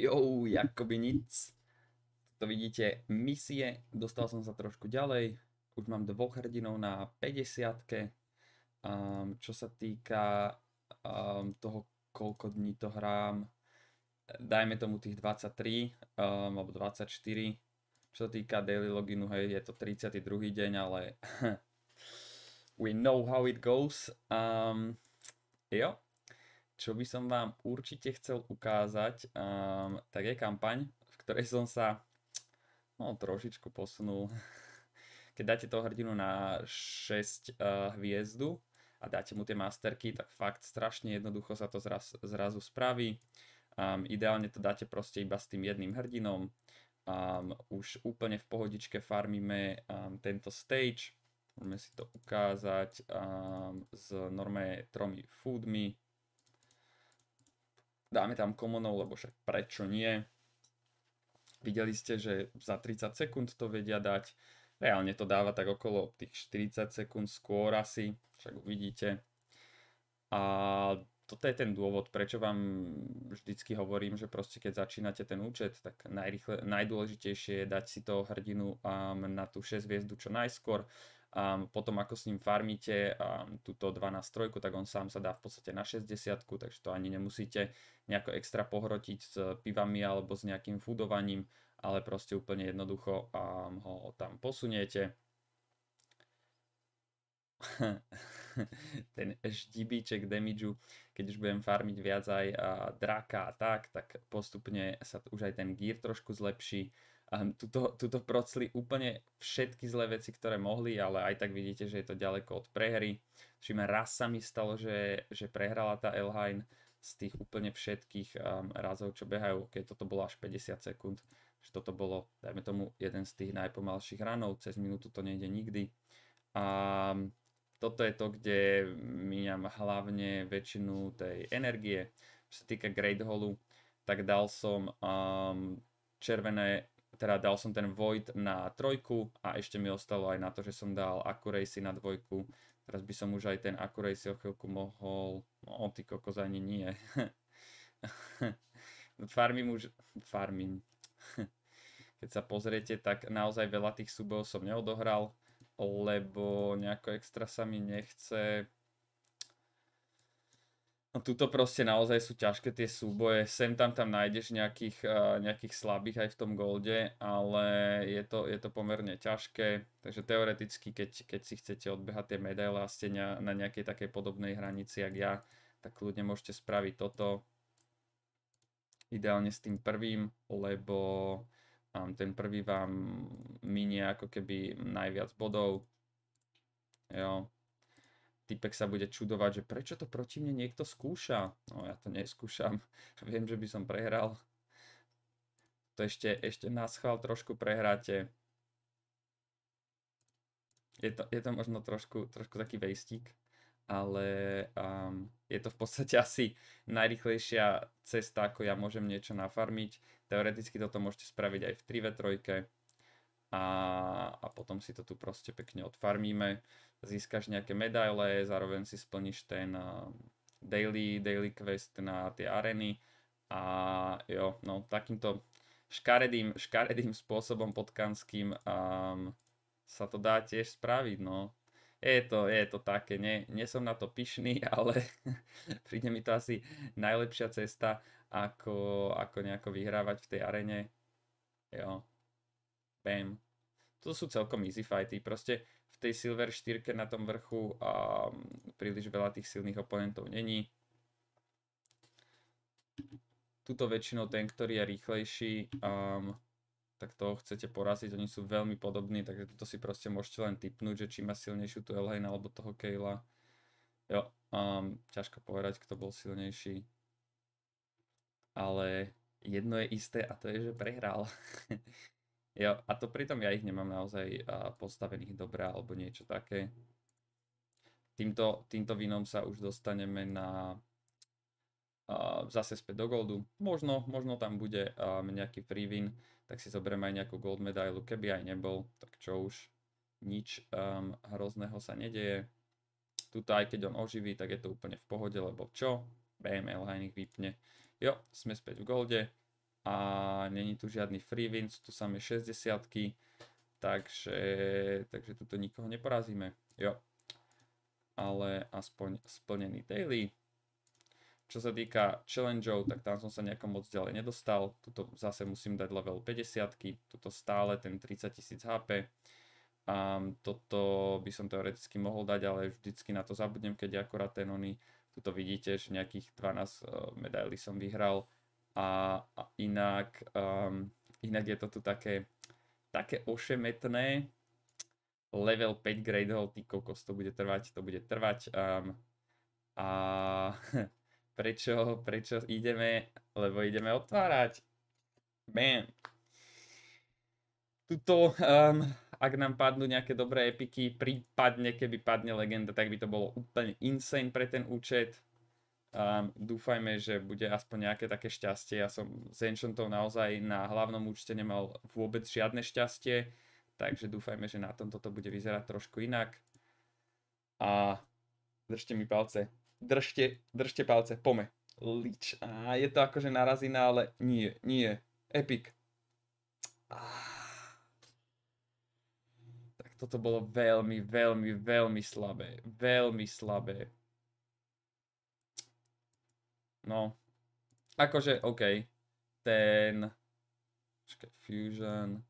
Jo, jakoby nic. To vidíte, misie, dostal som sa trošku ďalej, už mám dvoch hrdinov na 50 um, Čo sa týka um, toho, koľko dní to hrám, dajme tomu tých 23 um, alebo 24. Čo sa týka daily loginu, hej, je to 32. deň, ale we know how it goes. Um, jo, čo by som vám určite chcel ukázať, um, tak je kampaň, v ktorej som sa no, trošičku posunul. Keď dáte toho hrdinu na 6 uh, eh, hviezdu a dáte mu tie masterky, tak fakt strašne jednoducho sa to zraz, zrazu spraví. Um, ideálne to dáte proste iba s tým jedným hrdinom. Um, už úplne v pohodičke farmíme um, tento stage. Môžeme si to ukázať um, s normé tromi foodmi Dáme tam komonov, lebo však prečo nie? Videli ste, že za 30 sekúnd to vedia dať. Reálne to dáva tak okolo tých 40 sekúnd skôr asi, však uvidíte. A toto je ten dôvod, prečo vám vždycky hovorím, že proste keď začínate ten účet, tak najdôležitejšie je dať si toho hrdinu na tú 6 hviezdu čo najskôr, Um, potom ako s ním farmíte um, túto 12 trojku, tak on sám sa dá v podstate na 60, takže to ani nemusíte nejako extra pohrotiť s pivami alebo s nejakým foodovaním, ale proste úplne jednoducho um, ho tam posuniete. Ten ždibíček damage, keď už budem farmiť viac aj uh, draka a tak, tak postupne sa už aj ten gear trošku zlepší um, tuto, tuto procli úplne všetky zlé veci, ktoré mohli, ale aj tak vidíte, že je to ďaleko od prehry. Všimne raz sa mi stalo, že, že prehrala tá Elhain z tých úplne všetkých um, razov, čo behajú, keď toto bolo až 50 sekúnd, že toto bolo, dajme tomu, jeden z tých najpomalších ranov, cez minútu to nejde nikdy. A ehm, toto je to, kde míňam hlavne väčšinu tej energie. Čo sa týka Great Hallu, tak dal som um, červené teda dal som ten Void na trojku a ešte mi ostalo aj na to, že som dal Accuracy na dvojku. Teraz by som už aj ten Accuracy o chvíľku mohol... No, ty kokos ani nie. farmím už... Farmím. Keď sa pozriete, tak naozaj veľa tých subov som neodohral, lebo nejako extra sa mi nechce No tuto proste naozaj sú ťažké tie súboje. Sem tam tam nájdeš nejakých, eh, nejakých slabých aj v tom golde, ale je to, je to pomerne ťažké. Takže teoreticky, keď, keď si chcete odbehať tie medaile a ste na, nejakej takej podobnej hranici, ako ja, tak kľudne môžete spraviť toto. Ideálne s tým prvým, lebo ten prvý vám minie ako keby najviac bodov. Jo, typek sa bude čudovať, že prečo to proti mne niekto skúša. No ja to neskúšam, viem, že by som prehral. To ešte, ešte na schvál trošku prehráte. Je to, je to možno trošku, trošku taký vejstík, ale um, je to v podstate asi najrychlejšia cesta, ako ja môžem niečo nafarmiť. Teoreticky toto môžete spraviť aj v 3v3 a, a potom si to tu proste pekne odfarmíme získaš nejaké medaile, zároveň si splníš ten eh, daily, daily quest na tie areny a jo, no takýmto škaredým, škaredým spôsobom podkanským um, ehm, sa to dá tiež spraviť, no. Je to, je to také, nie, nie som na to pyšný, ale príde mi to asi najlepšia cesta, ako, ako nejako vyhrávať v tej arene. Jo. Bam. To sú celkom easy fighty, proste v tej Silver 4 na tom vrchu a mm, príliš veľa tých silných oponentov není. Tuto väčšinou ten, ktorý je rýchlejší, um, tak toho chcete poraziť. Oni sú veľmi podobní, takže toto si proste môžete len typnúť, že či má silnejšiu tu Elhane alebo toho Kayla. Jo, um, ťažko povedať, kto bol silnejší. Ale jedno je isté a to je, že prehral. Ja, a to pritom ja ich nemám naozaj postavených dobre alebo niečo také. Týmto, týmto vínom sa už dostaneme na uh, zase späť do goldu. Možno, možno tam bude um, nejaký free win, tak si zoberiem aj nejakú gold medailu. Keby aj nebol, tak čo už, nič um, hrozného sa nedeje. Tuto aj keď on oživí, tak je to úplne v pohode, lebo čo? BML Heinig vypne. Jo, sme späť v golde a není tu žiadny free win, sú tu samé 60 takže, takže tuto nikoho neporazíme. Jo. Ale aspoň splnený daily. Čo sa týka challengeov, tak tam som sa nejako moc ďalej nedostal. Tuto zase musím dať level 50, tuto stále ten 30 000 HP. A toto by som teoreticky mohol dať, ale vždycky na to zabudnem, keď je akorát ten oný. Tuto vidíte, že nejakých 12 eh, medailí som vyhral a, inak, um, inak je toto také, také ošemetné. Level 5 grade hall, ty kokos, to bude trvať, to bude trvať. Um, a prečo, prečo ideme, lebo ideme otvárať. Man. Tuto, um, ak nám padnú nejaké dobré epiky, prípadne keby padne legenda, tak by to bolo úplne insane pre ten účet. A dúfajme, že bude aspoň nejaké také šťastie. Ja som s Enchantou naozaj na hlavnom účte nemal vôbec žiadne šťastie, takže dúfajme, že na tom toto bude vyzerať trošku inak. A držte mi palce. Držte, držte palce. Pome. Lič. A je to akože narazina, ale nie, nie. Epic. Ah. Tak toto bolo veľmi, veľmi, veľmi slabé. Veľmi slabé. No, akože, OK. Ten... Fusion...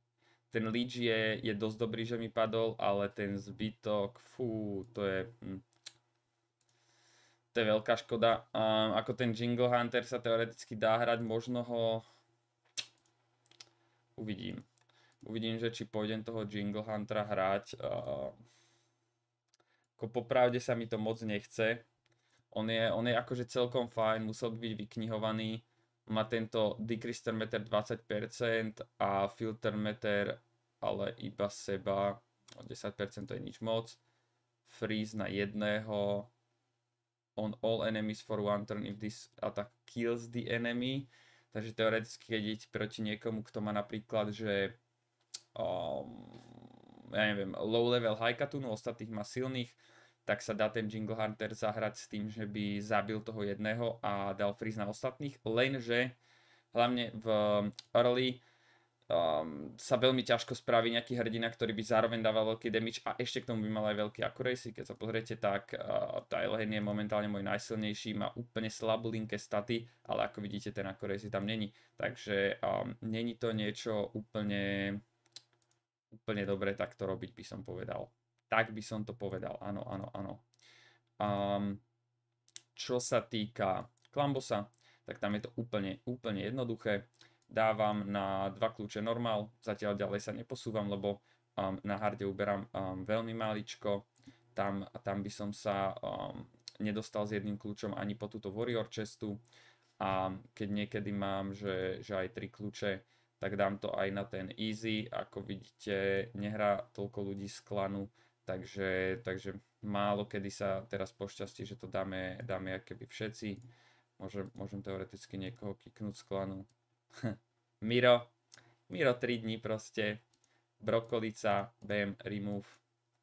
Ten Leech je, je dosť dobrý, že mi padol, ale ten zbytok, fú, to je... Hm. To je veľká škoda. Um, ako ten Jingle Hunter sa teoreticky dá hrať, možno ho... Uvidím. Uvidím, že či pôjdem toho Jingle Huntera hrať. Uh, ako popravde sa mi to moc nechce on je, on je akože celkom fajn, musel by byť vyknihovaný. Má tento decryster meter 20% a filter meter ale iba seba 10% to je nič moc. Freeze na jedného. On all enemies for one turn if this attack kills the enemy. Takže teoreticky, keď idete proti niekomu, kto má napríklad, že um, ja neviem, low level Haikatunu, ostatných má silných, tak sa dá ten Jingle Hunter zahrať s tým, že by zabil toho jedného a dal freeze na ostatných, lenže hlavne v um, early um, sa veľmi ťažko spraví nejaký hrdina, ktorý by zároveň dával veľký damage a ešte k tomu by mal aj veľký accuracy. Keď sa pozriete, tak uh, Tylehen je momentálne môj najsilnejší, má úplne slabulinké staty, ale ako vidíte, ten accuracy tam není. Takže um, není to niečo úplne, úplne dobre takto robiť, by som povedal. Tak by som to povedal, áno, áno, áno. Um, čo sa týka Klambosa, tak tam je to úplne, úplne jednoduché. Dávam na dva kľúče normál, zatiaľ ďalej sa neposúvam, lebo um, na harde uberám um, veľmi maličko. Tam, tam by som sa um, nedostal s jedným kľúčom ani po túto Warrior chestu. A keď niekedy mám, že, že aj tri kľúče, tak dám to aj na ten easy. Ako vidíte, nehrá toľko ľudí z klanu, Takže, takže málo kedy sa teraz pošťastí, že to dáme, dáme keby všetci. Môžem, môžem teoreticky niekoho kiknúť z klanu. Miro, Miro 3 dní proste. Brokolica, BM, remove.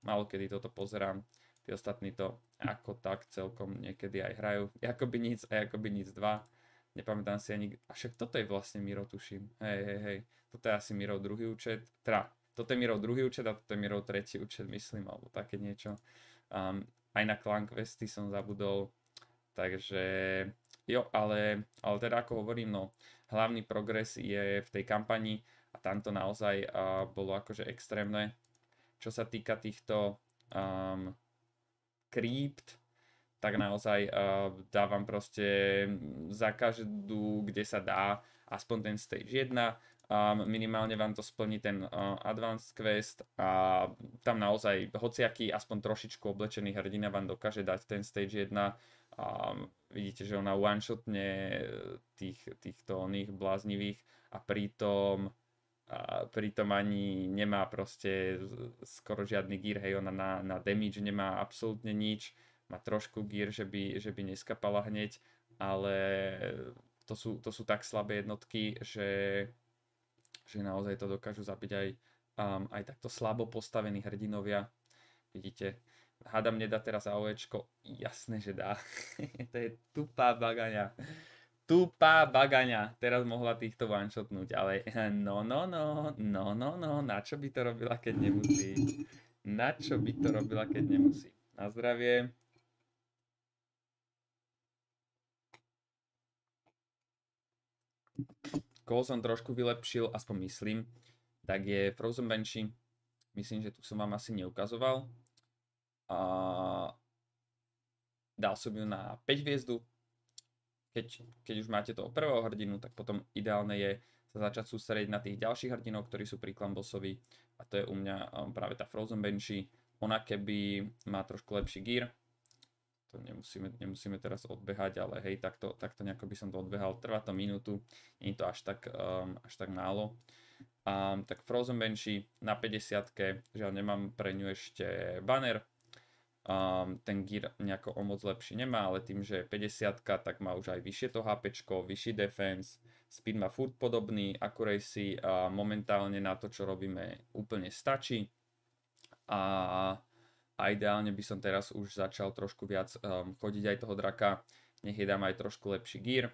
Málo kedy toto pozerám. Tí ostatní to ako tak celkom niekedy aj hrajú. Jakoby nic a jakoby nic 2. Nepamätám si ani... A však toto je vlastne Miro, tuším. Hej, hej, hej. Toto je asi Miro druhý účet. Teda toto je Mirov druhý účet a toto je Mirov tretí účet, myslím, alebo také niečo. Um, aj na Clan Questy som zabudol, takže jo, ale, ale teda ako hovorím, no, hlavný progres je v tej kampani a tam to naozaj uh, bolo akože extrémne. Čo sa týka týchto um, krypt, tak naozaj uh, dávam proste za každú, kde sa dá, aspoň ten stage 1, um, minimálne vám to splní ten uh, Advanced Quest a tam naozaj hociaký aspoň trošičku oblečený hrdina vám dokáže dať ten Stage 1 a vidíte, že ona one-shotne eh, tých, týchto oných bláznivých a pritom a pritom ani nemá proste skoro žiadny gear, hej, ona na, na damage nemá absolútne nič, má trošku gear, že by, že by neskapala hneď, ale to sú, to sú tak slabé jednotky, že že naozaj to dokážu zabiť aj, um, aj takto slabo postavení hrdinovia. Vidíte, hádam nedá teraz AOEčko. Jasné, že dá. to je tupá bagaňa. Tupá bagaňa. Teraz mohla týchto one-shotnúť, ale no, no, no, no, no, no, na čo by to robila, keď nemusí? Na čo by to robila, keď nemusí? Na zdravie. koho som trošku vylepšil, aspoň myslím, tak je Frozen Banshee. Myslím, že tu som vám asi neukazoval. A dal som ju na 5 hviezdu. Keď, keď už máte toho prvého hrdinu, tak potom ideálne je sa začať sústrediť na tých ďalších hrdinov, ktorí sú pri Klambosovi. A to je u mňa um, práve tá Frozen Banshee. Ona keby má trošku lepší gear, to nemusíme, nemusíme teraz odbehať, ale hej, takto, takto nejako by som to odbehal. Trvá to minútu, nie je to až tak, um, až tak málo. Um, tak Frozen Benchy na 50 žiaľ nemám pre ňu ešte banner, um, ten gear nejako o moc lepší nemá, ale tým, že je 50 tak má už aj vyššie to HP, vyšší defense, speed má furt podobný, accuracy uh, momentálne na to, čo robíme, úplne stačí. A a ideálne by som teraz už začal trošku viac um, chodiť aj toho draka, nech je dám aj trošku lepší gír.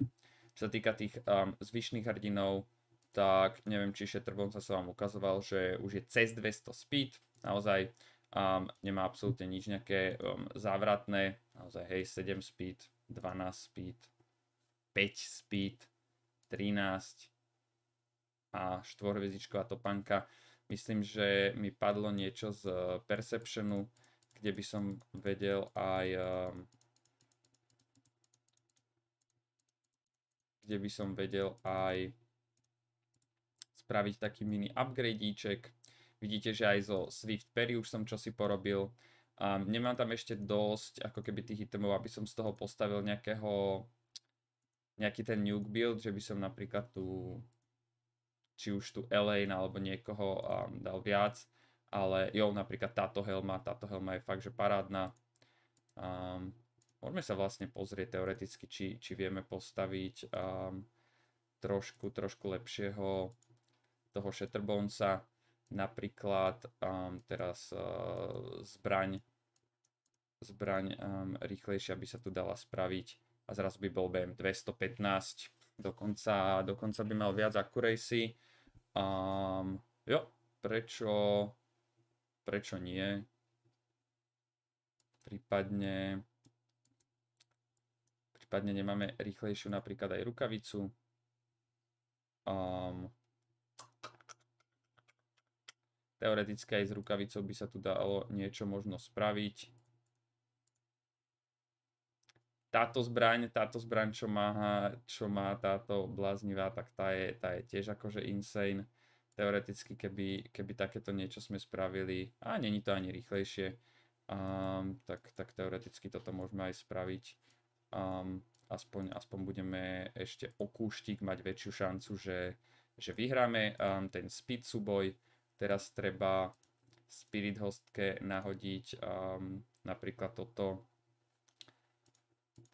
Čo sa týka tých um, zvyšných hrdinov, tak neviem, či šetrvonca sa vám ukazoval, že už je cez 200 speed, naozaj um, nemá absolútne nič nejaké um, závratné, naozaj hej, 7 speed, 12 speed, 5 speed, 13 a štvorhviezdičková topanka. Myslím, že mi padlo niečo z uh, Perceptionu, kde by som vedel aj ehm, kde by som vedel aj spraviť taký mini upgradeíček. Vidíte, že aj zo Swift Perry už som čosi porobil. Um, nemám tam ešte dosť ako keby tých itemov, aby som z toho postavil nejakého nejaký ten nuke build, že by som napríklad tu či už tu Elaine alebo niekoho um, dal viac ale jo, napríklad táto helma, táto helma je fakt, že parádna. Um, môžeme sa vlastne pozrieť teoreticky, či, či vieme postaviť um, trošku, trošku lepšieho toho šetrbonca. Napríklad um, teraz uh, zbraň, zbraň um, rýchlejšia by sa tu dala spraviť a zraz by bol BM 215. Dokonca, dokonca by mal viac accuracy. Um, jo, prečo prečo nie. Prípadne, prípadne nemáme rýchlejšiu napríklad aj rukavicu. Um, teoreticky aj s rukavicou by sa tu dalo niečo možno spraviť. Táto zbraň, táto zbraň, čo má, čo má táto bláznivá, tak tá je, tá je tiež akože insane teoreticky, keby, keby takéto niečo sme spravili, a není to ani rýchlejšie, um, tak, tak teoreticky toto môžeme aj spraviť. Um, aspoň, aspoň budeme ešte o kúštik mať väčšiu šancu, že, že vyhráme um, ten speed súboj. Teraz treba Spirit hostke nahodiť um, napríklad toto,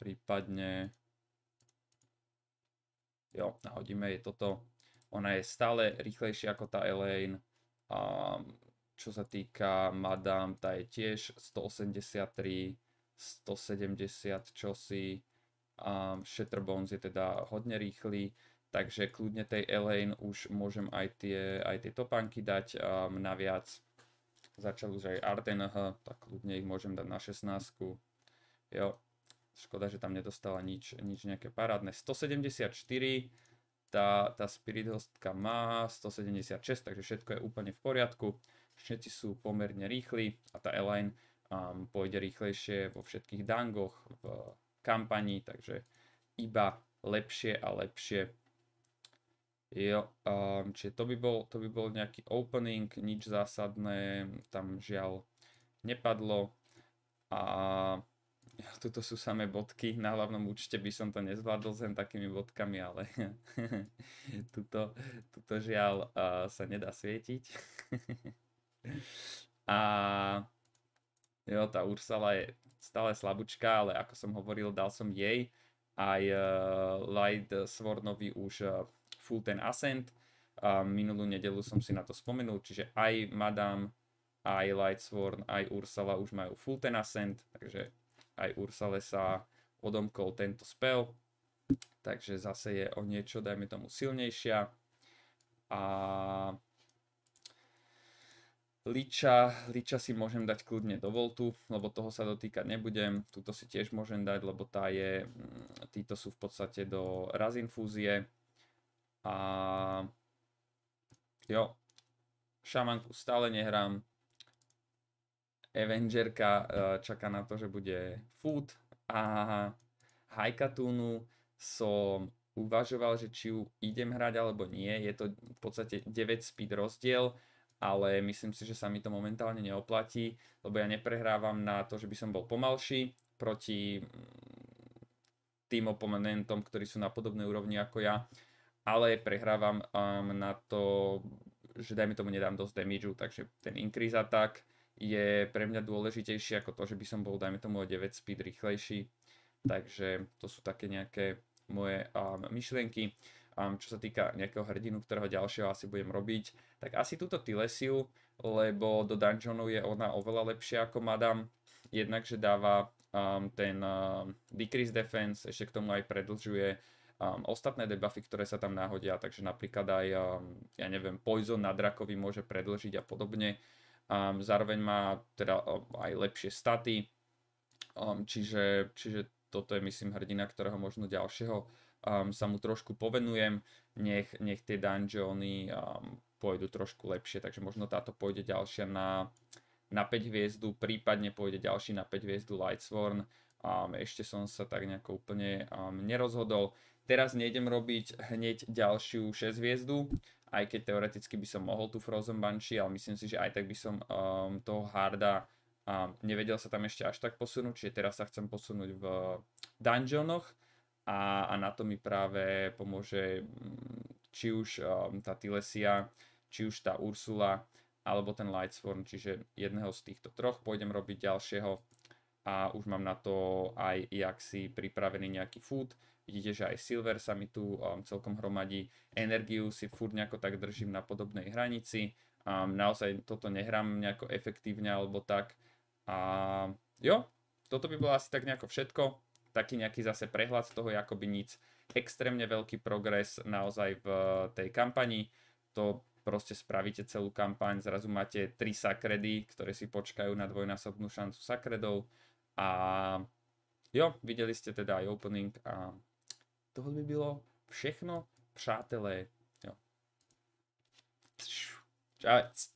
prípadne jo, nahodíme je toto ona je stále rýchlejšia ako tá Elaine. A čo sa týka Madame, tá je tiež 183, 170 čosi. A Shatterbones je teda hodne rýchly, takže kľudne tej Elaine už môžem aj tie, aj tie topánky dať um, naviac. Začal už aj RTNH, tak kľudne ich môžem dať na 16. Jo, škoda, že tam nedostala nič, nič nejaké parádne. 174, tá, tá spirit hostka má 176, takže všetko je úplne v poriadku. Všetci sú pomerne rýchli a tá airline um, pôjde rýchlejšie vo všetkých dangoch, v kampani, takže iba lepšie a lepšie. Jo, um, čiže to by, bol, to by bol nejaký opening, nič zásadné tam žiaľ nepadlo. A tuto sú samé bodky, na hlavnom účte by som to nezvládol s takými bodkami, ale tuto, tuto žiaľ uh, sa nedá svietiť. a jo, tá Ursala je stále slabúčka, ale ako som hovoril, dal som jej aj uh, e, Light Swornovi už uh, full ten Ascent. A minulú nedelu som si na to spomenul, čiže aj Madame, aj Lightsworn, aj Ursala už majú full ten Ascent, takže aj Ursale sa odomkol tento spel, takže zase je o niečo, dajme tomu, silnejšia. A Liča, Liča si môžem dať kľudne do voltu, lebo toho sa dotýkať nebudem. Tuto si tiež môžem dať, lebo tá je, mm, títo sú v podstate do raz infúzie. A jo, šamanku stále nehrám, Avengerka eh, čaká na to, že bude Food a Haikatunu som uvažoval, že či ju idem hrať alebo nie. Je to v podstate 9 speed rozdiel, ale myslím si, že sa mi to momentálne neoplatí, lebo ja neprehrávam na to, že by som bol pomalší proti mm, tým oponentom, ktorí sú na podobnej úrovni ako ja, ale prehrávam um, na to, že dajme tomu nedám dosť damage, takže ten increase attack je pre mňa dôležitejšie ako to, že by som bol, dajme tomu, o 9 speed rýchlejší. Takže to sú také nejaké moje um, myšlienky. Um, čo sa týka nejakého hrdinu, ktorého ďalšieho asi budem robiť, tak asi túto Tilesiu, lebo do dungeonov je ona oveľa lepšia ako Madame. Jednak, že dáva um, ten um, decrease defense, ešte k tomu aj predlžuje um, ostatné debuffy, ktoré sa tam náhodia, takže napríklad aj, um, ja neviem, poison na drakovi môže predlžiť a podobne. Um, zároveň má teda aj lepšie staty, um, čiže, čiže toto je myslím hrdina, ktorého možno ďalšieho um, sa mu trošku povenujem, nech, nech tie dungeony um, pôjdu trošku lepšie, takže možno táto pôjde ďalšia na, na 5 hviezdu, prípadne pôjde ďalší na 5 hviezdu Lightsworn, um, ešte som sa tak nejako úplne um, nerozhodol. Teraz nejdem robiť hneď ďalšiu 6 hviezdu, aj keď teoreticky by som mohol tú Frozen Banshee, ale myslím si, že aj tak by som um, toho harda um, nevedel sa tam ešte až tak posunúť, čiže teraz sa chcem posunúť v dungeonoch a, a na to mi práve pomôže mm, či už um, tá Tilesia, či už tá Ursula, alebo ten Lightsworn, čiže jedného z týchto troch pôjdem robiť ďalšieho a už mám na to aj, jak si pripravený nejaký food, Vidíte, že aj silver sa mi tu um, celkom hromadí. Energiu si furt nejako tak držím na podobnej hranici. Um, naozaj toto nehrám nejako efektívne alebo tak. A jo, toto by bolo asi tak nejako všetko. Taký nejaký zase prehľad z toho, je akoby nic. Extrémne veľký progres naozaj v eh, tej kampani. To proste spravíte celú kampaň, zrazu máte 3 sakredy, ktoré si počkajú na dvojnásobnú šancu sakredov. A jo, videli ste teda aj opening a toho by bylo všechno, přátelé. Jo. Čau.